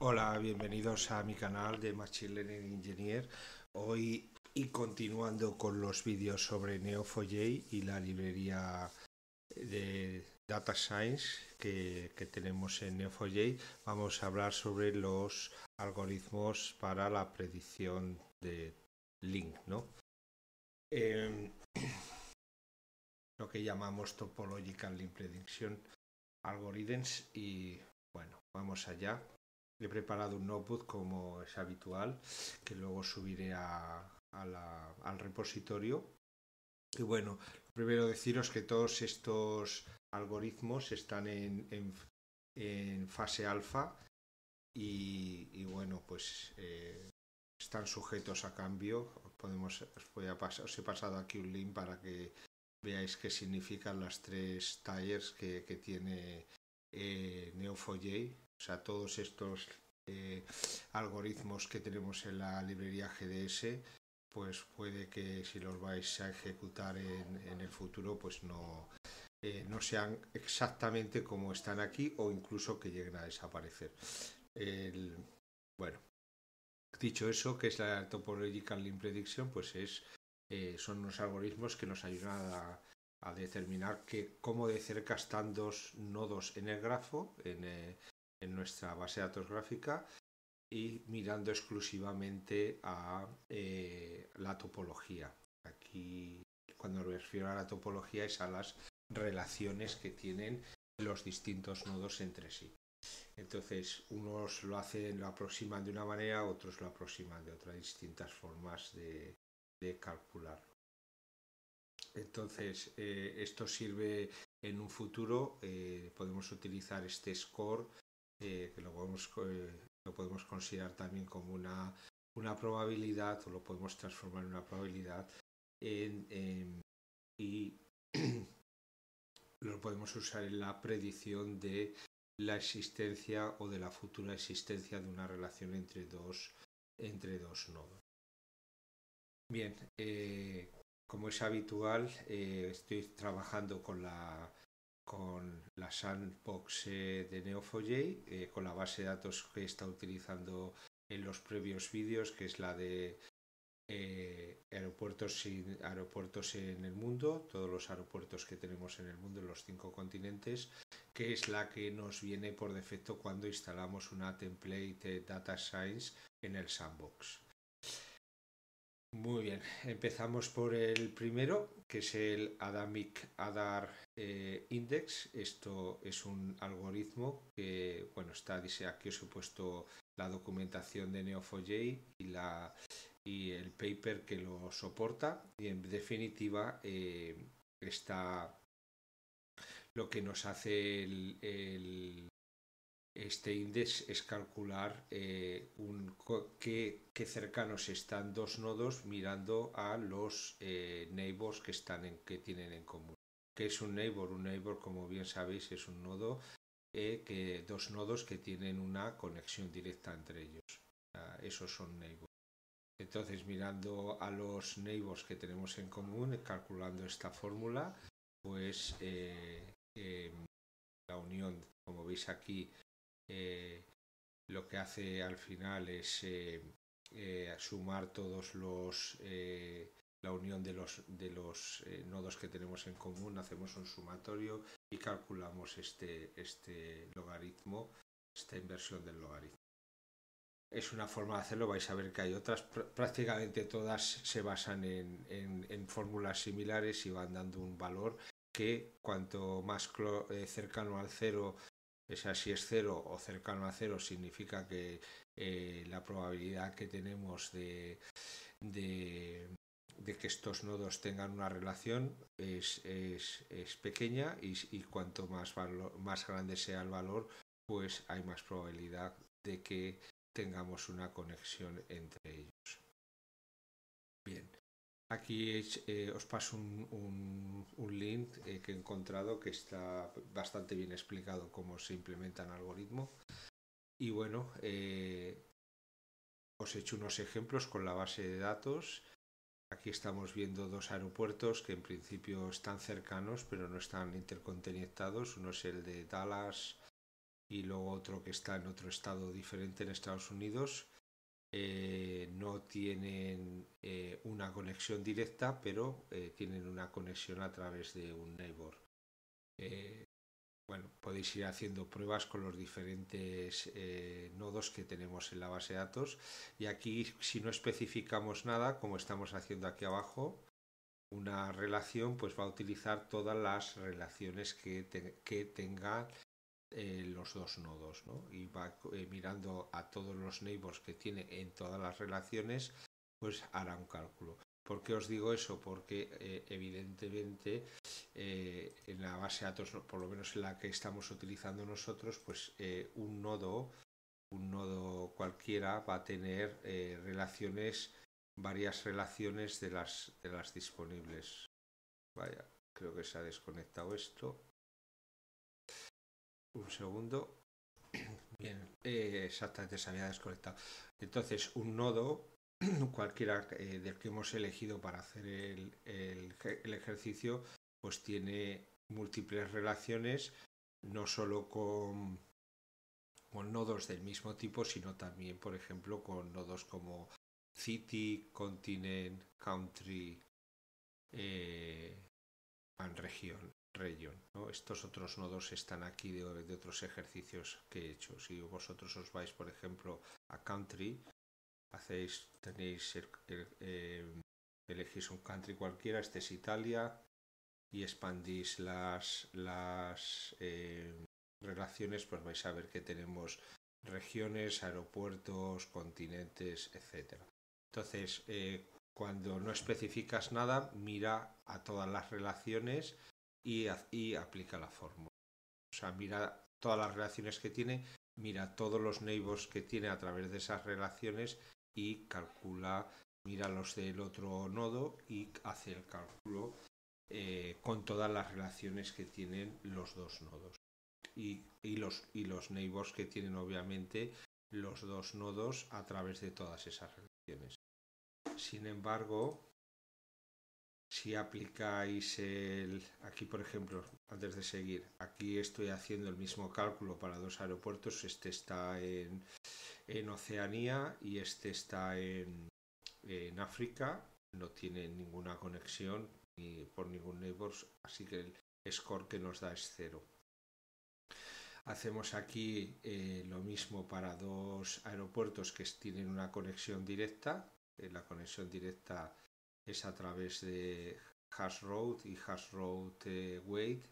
Hola, bienvenidos a mi canal de Machine Learning Engineer. Hoy y continuando con los vídeos sobre Neo4j y la librería de Data Science que, tenemos en Neo4j, vamos a hablar sobre los algoritmos para la predicción de link, ¿no? Em, lo que llamamos Topological Link Prediction Algorithms y bueno, vamos allá he preparado un notebook como es habitual, que luego subiré al repositorio. Y bueno, primero deciros que todos estos algoritmos están en, fase alfa y, bueno, pues eh, están sujetos a cambio. Podemos, os, voy a pasar, os he pasado aquí un link para que veáis qué significan las tres tallers que, tiene eh, neo o sea, todos estos eh, algoritmos que tenemos en la librería GDS, pues puede que si los vais a ejecutar en, el futuro, pues no, eh, no sean exactamente como están aquí o incluso que lleguen a desaparecer. bueno, dicho eso, que es la Topological Link Prediction, pues es, eh, son unos algoritmos que nos ayudan a, determinar cómo de cerca están dos nodos en el grafo, en, en nuestra base de datos gráfica y mirando exclusivamente a eh, la topología. Aquí cuando me refiero a la topología es a las relaciones que tienen los distintos nodos entre sí. Entonces, unos lo hacen, lo aproximan de una manera, otros lo aproximan de otra, distintas formas de, calcularlo. Entonces, eh, esto sirve en un futuro, eh, podemos utilizar este score eh, que eh, lo podemos, considerar también como una, una probabilidad o lo podemos transformar en una probabilidad y lo podemos usar en la predicción de la existencia o de la futura existencia de una relación entre dos, entre dos nodos. Bien, eh, como es habitual, estoy trabajando con la, con la sandbox de Neo4j, eh, con la base de datos que está utilizando en los previos vídeos, que es la de eh, aeropuertos, aeropuertos en el mundo, todos los aeropuertos que tenemos en el mundo, en los cinco continentes, que es la que nos viene por defecto cuando instalamos una template Data Science en el sandbox. Muy bien, empezamos por el primero, que es el Adamic Adar eh, Index. Esto es un algoritmo que, bueno, está, dice, aquí os he puesto la documentación de neo y, la, y el paper que lo soporta. Y en definitiva, eh, está lo que nos hace el, este índice es calcular eh, un, qué, cercanos están dos nodos mirando a los eh, neighbors que, están en, que tienen en común. ¿Qué es un neighbor? Un neighbor, como bien sabéis, es un nodo, eh, que, dos nodos que tienen una conexión directa entre ellos. Ah, esos son neighbors. Entonces, mirando a los neighbors que tenemos en común, calculando esta fórmula, pues em, la unión, como veis aquí, eh, lo que hace al final es eh, eh, sumar todos los la unión de los, nodos que tenemos en común, hacemos un sumatorio y calculamos este, este logaritmo, esta inversión del logaritmo. Es una forma de hacerlo, vais a ver que hay otras, prácticamente todas se basan en fórmulas similares y van dando un valor que cuanto más cercano al cero esa si es cero o cercano a cero significa que eh, la probabilidad que tenemos de, que estos nodos tengan una relación es, pequeña y, cuanto más, más grande sea el valor, pues hay más probabilidad de que tengamos una conexión entre ellos. Bien, Aquí eh, os paso un, link eh, que he encontrado que está bastante bien explicado cómo se implementa el algoritmo. Y bueno, eh, os he hecho unos ejemplos con la base de datos. Aquí estamos viendo dos aeropuertos que en principio están cercanos pero no están interconectados. Uno es el de Dallas y luego otro que está en otro estado diferente en Estados Unidos. no tienen una conexión directa, pero eh, tienen una conexión a través de un neighbor. Eh, bueno, podéis ir haciendo pruebas con los diferentes eh, nodos que tenemos en la base de datos. Y aquí, si no especificamos nada, como estamos haciendo aquí abajo, una relación pues va a utilizar todas las relaciones que, tenga los dos nodos y va mirando a todos los neighbors que tiene en todas las relaciones pues hará un cálculo. ¿Por qué os digo eso? Porque eh, evidentemente eh, en la base de datos, por lo menos en la que estamos utilizando nosotros, pues eh, un nodo, un nodo cualquiera va a tener relaciones, varias relaciones de las, de las disponibles. Vaya, creo que se ha desconectado esto. Un segundo. Bien, exactamente se había desconectado. Entonces, un nodo cualquiera eh, del que hemos elegido para hacer el, ejercicio, pues tiene múltiples relaciones, no solo con, con nodos del mismo tipo, sino también, por ejemplo, con nodos como City, Continent, Country, eh, Region. Region Estos otros nodos están aquí de otros ejercicios que he hecho. Si vosotros os vais, por ejemplo, a Country, hacéis, tenéis, em, elegís un country cualquiera, este es Italia, y expandís las, las em, relaciones, pues vais a ver que tenemos regiones, aeropuertos, continentes, etcétera. Entonces, eh, cuando no especificas nada, mira a todas las relaciones y, y aplica la fórmula. O sea, mira todas las relaciones que tiene, mira todos los neighbors que tiene a través de esas relaciones y calcula, mira los del otro nodo y hace el cálculo eh, con todas las relaciones que tienen los dos nodos. Y, y, los, y los neighbors que tienen obviamente los dos nodos a través de todas esas relaciones. Sin embargo, si aplicáis el aquí por ejemplo antes de seguir aquí estoy haciendo el mismo cálculo para dos aeropuertos este está en en Oceanía y este está en, África. No tiene ninguna conexión ni por ningún neighbor, así que el score que nos da es cero. Hacemos aquí eh, lo mismo para dos aeropuertos que tienen una conexión directa. Eh, la conexión directa es a través de Hash Road y Hash Road eh,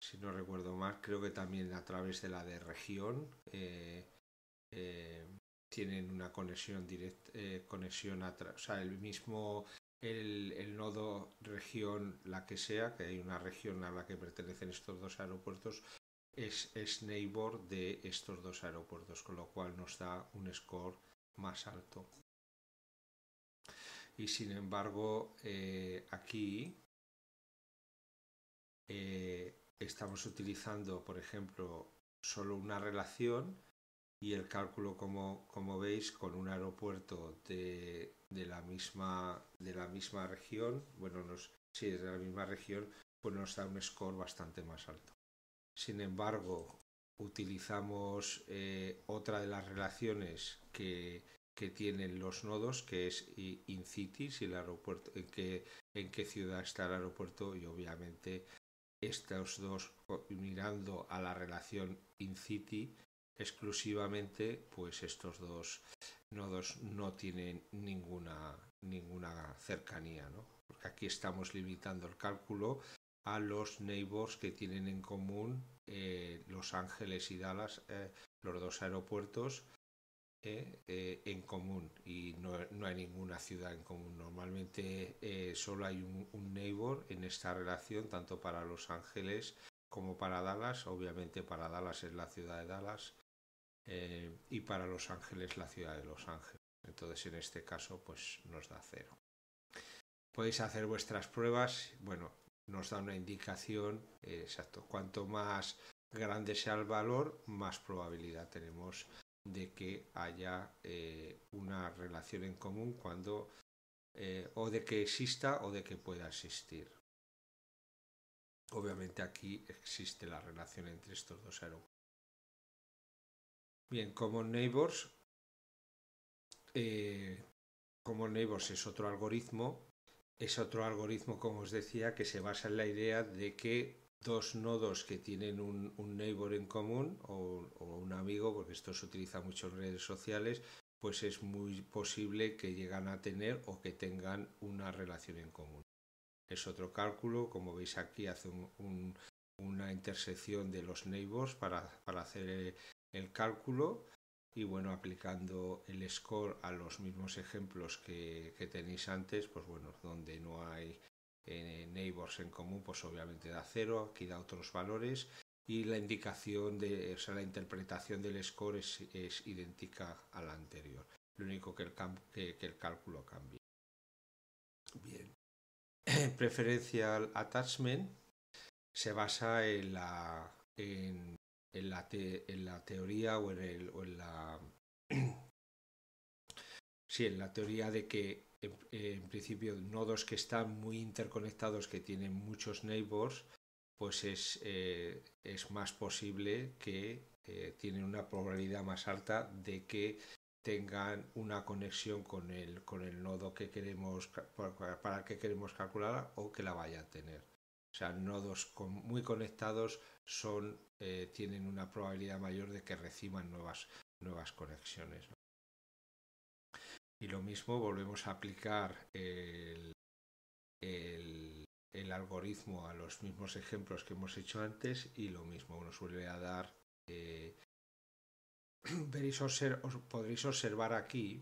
Si no recuerdo mal, creo que también a través de la de región. Eh, eh, tienen una conexión directa, eh, conexión atrás, o sea, el mismo, el, nodo región, la que sea, que hay una región a la que pertenecen estos dos aeropuertos, es, neighbor de estos dos aeropuertos, con lo cual nos da un score más alto. Y sin embargo, eh, aquí estamos utilizando, por ejemplo, solo una relación y el cálculo, como, como veis, con un aeropuerto de, de, la misma, de la misma región, bueno, si es de la misma región, pues nos da un score bastante más alto. Sin embargo, utilizamos eh, otra de las relaciones que, que, tienen los nodos, que es in city, si el aeropuerto, en en qué ciudad está el aeropuerto, y obviamente estos dos, mirando a la relación in city, exclusivamente, pues estos dos nodos no tienen ninguna, ninguna cercanía, ¿no? Porque aquí estamos limitando el cálculo a los neighbors que tienen en común eh, Los Ángeles y Dallas, eh, los dos aeropuertos eh, en común y no, no, hay ninguna ciudad en común. Normalmente solo hay un, un, neighbor en esta relación, tanto para Los Ángeles como para Dallas, obviamente para Dallas es la ciudad de Dallas eh, y para Los Ángeles la ciudad de Los Ángeles. Entonces en este caso pues nos da cero. Podéis hacer vuestras pruebas, bueno, nos da una indicación eh, exacto. Cuanto más grande sea el valor, más probabilidad tenemos de que haya eh, una relación en común cuando o de que exista o de que pueda existir. Obviamente aquí existe la relación entre estos dos aeropuertos. Bien, Common Neighbors. Eh, Neighbors es otro algoritmo. Es otro algoritmo, como os decía, que se basa en la idea de que dos nodos que tienen un, neighbor en común o, o, un amigo, porque esto se utiliza mucho en redes sociales, pues es muy posible que llegan a tener o que tengan una relación en común es otro cálculo. Como veis aquí hace una intersección de los neighbors para, hacer eh, el, cálculo y bueno, aplicando el score a los mismos ejemplos que, tenéis antes, pues bueno, donde no hay eh, neighbors en común, pues obviamente da cero, aquí da otros valores y la indicación de, la interpretación del score es, idéntica a la anterior. Lo único que el, cálculo cambia. Bien. Preferencial Attachment se basa en la, en, la, en la, teoría o en, el, o en la... si en la teoría de que en, principio nodos que están muy interconectados, que tienen muchos neighbors, pues es, eh, es más posible que eh, tienen una probabilidad más alta de que tengan una conexión con el, con el nodo que queremos, para el que queremos calcular o que la vaya a tener. O sea, nodos muy conectados son, eh, tienen una probabilidad mayor de que reciban nuevas, nuevas conexiones. Y lo mismo, volvemos a aplicar el, algoritmo a los mismos ejemplos que hemos hecho antes y lo mismo, nos vuelve a dar eh, podréis observar aquí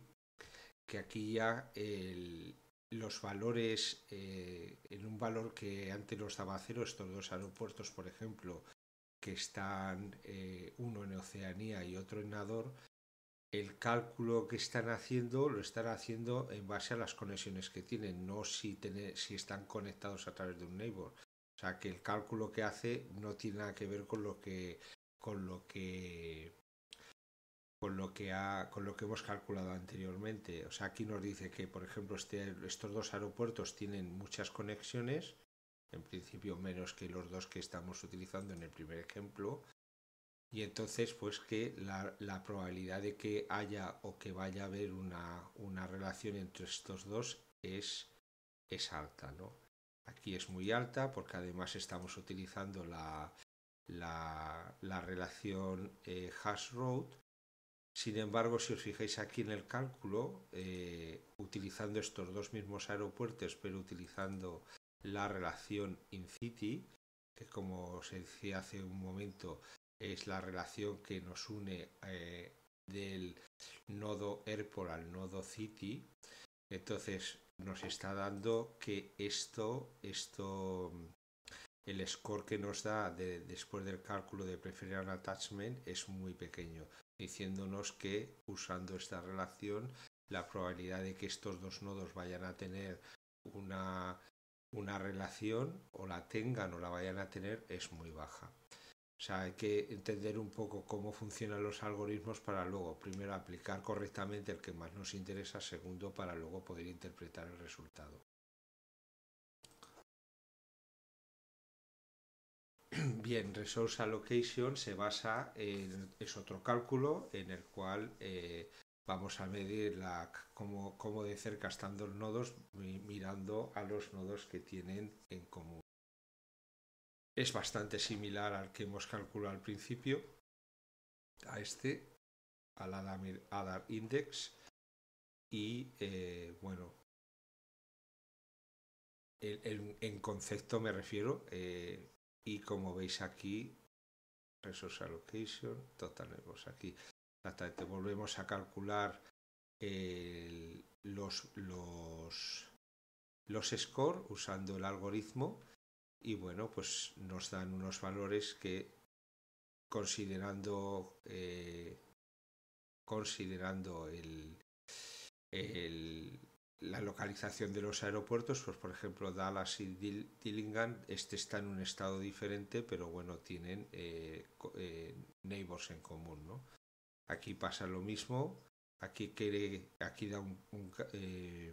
que aquí ya los valores, eh, en un valor que antes los estaba cero, estos dos aeropuertos, por ejemplo, que están eh, uno en Oceanía y otro en Nador, el cálculo que están haciendo lo están haciendo en base a las conexiones que tienen, no si, tener, si están conectados a través de un neighbor. O sea que el cálculo que hace no tiene nada que ver con lo que con lo que con lo que con lo que hemos calculado anteriormente. O sea, aquí nos dice que, por ejemplo, este, estos dos aeropuertos tienen muchas conexiones, en principio menos que los dos que estamos utilizando en el primer ejemplo. Y entonces, pues que la, probabilidad de que haya o que vaya a haber una, relación entre estos dos es, alta, ¿no? Aquí es muy alta porque además estamos utilizando la, relación eh, hash road sin embargo, si os fijáis aquí en el cálculo, eh, utilizando estos dos mismos aeropuertos, pero utilizando la relación in-city, que como os decía hace un momento, es la relación que nos une eh, del nodo airport al nodo city, entonces nos está dando que esto, esto, el score que nos da después del cálculo de preferir attachment es muy pequeño diciéndonos que usando esta relación la probabilidad de que estos dos nodos vayan a tener una, una relación o la tengan o la vayan a tener es muy baja. O sea, hay que entender un poco cómo funcionan los algoritmos para luego, primero, aplicar correctamente el que más nos interesa, segundo, para luego poder interpretar el resultado. Bien, Resource Allocation se basa en, es otro cálculo en el cual eh, vamos a medir la, cómo, de cerca están los nodos mirando a los nodos que tienen en común. Es bastante similar al que hemos calculado al principio, a este, al Adar Index, y eh, bueno, en concepto me refiero, eh, y como veis aquí resource allocation total eh, pues aquí volvemos a calcular los los los score usando el algoritmo y bueno pues nos dan unos valores que considerando eh, considerando el la localización de los aeropuertos, pues por ejemplo Dallas y Dillingham, este está en un estado diferente, pero bueno, tienen eh, eh, neighbors en común, ¿no? Aquí pasa lo mismo, aquí quiere, aquí da un, un, eh,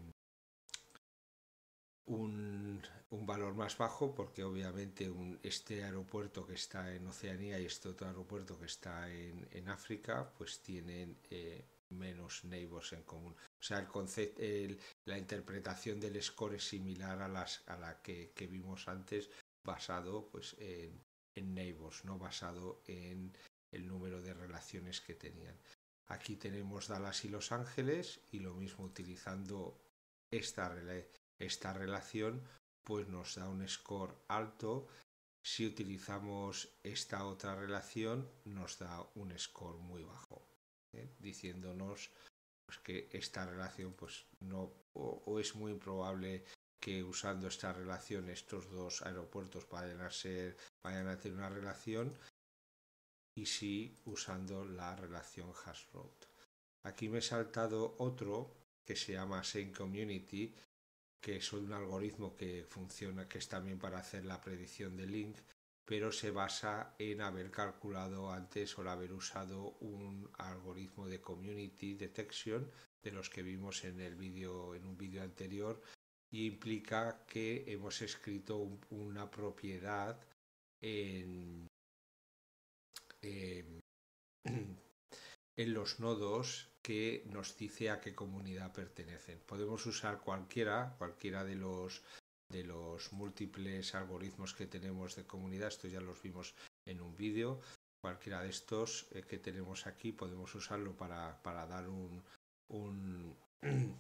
valor más bajo, porque obviamente este aeropuerto que está en Oceanía y este otro aeropuerto que está en, en África, pues tienen eh, menos neighbors en común. O sea, la interpretación del score es similar a, las, a la que, vimos antes, basado pues, en, en Neighbors, no basado en el número de relaciones que tenían. Aquí tenemos Dallas y Los Ángeles y lo mismo utilizando esta, relación pues nos da un score alto. Si utilizamos esta otra relación nos da un score muy bajo, ¿eh? diciéndonos pues que esta relación pues no o, es muy improbable que usando esta relación estos dos aeropuertos vayan a vayan a tener una relación y sí usando la relación hash route. Aquí me he saltado otro que se llama Same Community, que es un algoritmo que funciona, que es también para hacer la predicción de link, pero se basa en haber calculado antes o haber usado un algoritmo de community detection de los que vimos en el vídeo en un vídeo anterior y implica que hemos escrito una propiedad en, em, en los nodos que nos dice a qué comunidad pertenecen. Podemos usar cualquiera, cualquiera de los de los múltiples algoritmos que tenemos de comunidad, esto ya los vimos en un vídeo, cualquiera de estos eh, que tenemos aquí podemos usarlo para, dar un, un,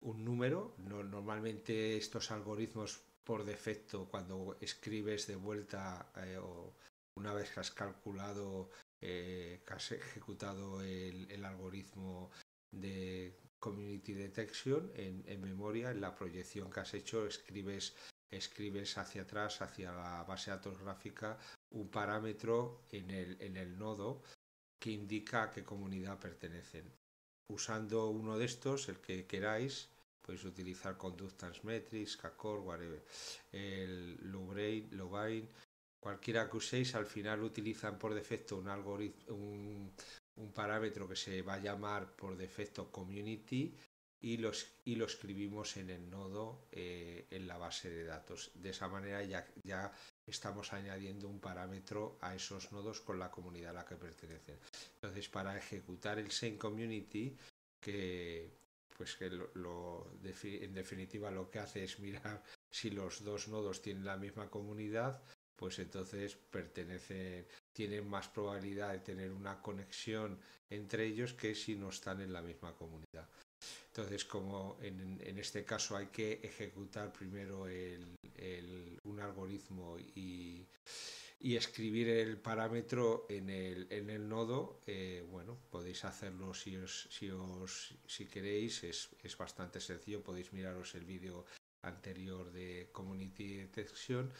número. normalmente estos algoritmos por defecto cuando escribes de vuelta eh, o una vez que has calculado, eh, que has ejecutado el, el algoritmo de, Community Detection en, memoria, en la proyección que has hecho, escribes escribes hacia atrás, hacia la base de datos gráfica, un parámetro en el, en el nodo que indica a qué comunidad pertenecen. Usando uno de estos, el que queráis, podéis utilizar Conductance Metrics, Cacor, whatever, el Lubrain, Lubain, cualquiera que uséis, al final utilizan por defecto un algoritmo, un parámetro que se va a llamar por defecto community y, y lo escribimos en el nodo eh, en la base de datos. De esa manera ya, estamos añadiendo un parámetro a esos nodos con la comunidad a la que pertenecen. Entonces, para ejecutar el same community, que pues en definitiva lo que hace es mirar si los dos nodos tienen la misma comunidad, pues entonces pertenecen, tienen más probabilidad de tener una conexión entre ellos que si no están en la misma comunidad. Entonces, como en, este caso hay que ejecutar primero un algoritmo y, escribir el parámetro en el, nodo, eh, bueno, podéis hacerlo si, os, si, queréis, es, es bastante sencillo, podéis miraros el vídeo anterior de Community Detection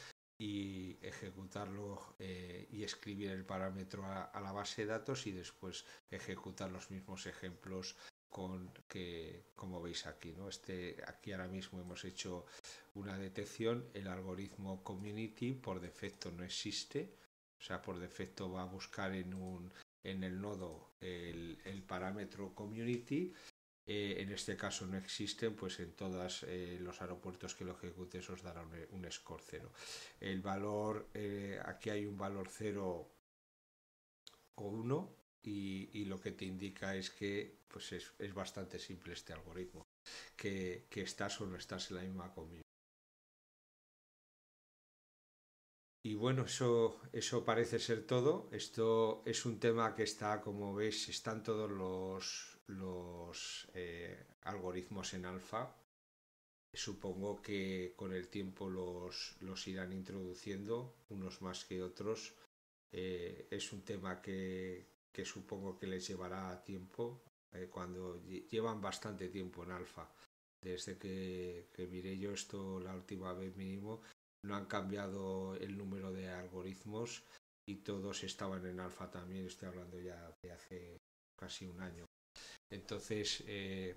y ejecutarlo eh, y escribir el parámetro a, la base de datos y después ejecutar los mismos ejemplos con que como veis aquí no este, aquí ahora mismo hemos hecho una detección el algoritmo community por defecto no existe o sea por defecto va a buscar en un en el nodo el parámetro community eh, en este caso no existen, pues en todos eh, los aeropuertos que lo ejecutes os dará un, score cero. El valor, eh, aquí hay un valor 0 o 1 y, lo que te indica es que pues es, bastante simple este algoritmo, que, estás o no estás en la misma comida. Y bueno, eso, eso parece ser todo. Esto es un tema que está, como veis, están todos los, los algoritmos en alfa. Supongo que con el tiempo los, los irán introduciendo, unos más que otros. Eh, es un tema que, supongo que les llevará tiempo, eh, cuando llevan bastante tiempo en alfa. Desde que, miré yo esto la última vez mínimo, no han cambiado el número de algoritmos y todos estaban en alfa también, estoy hablando ya de hace casi un año. Entonces, eh,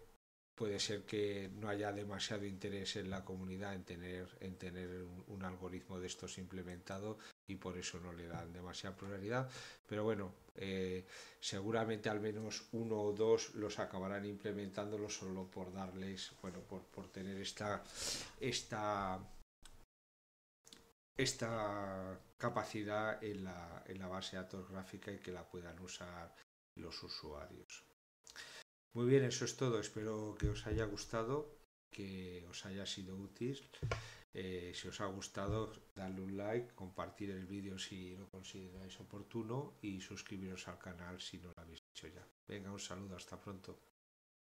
puede ser que no haya demasiado interés en la comunidad en tener, en tener un, algoritmo de estos implementado y por eso no le dan demasiada pluralidad. Pero bueno, eh, seguramente al menos uno o dos los acabarán implementándolo solo por darles, bueno, por, tener esta, esta, esta capacidad en la, en la base de datos gráfica y que la puedan usar los usuarios. Muy bien, eso es todo. Espero que os haya gustado, que os haya sido útil. Eh, si os ha gustado, dadle un like, compartir el vídeo si lo consideráis oportuno y suscribiros al canal si no lo habéis hecho ya. Venga, un saludo, hasta pronto.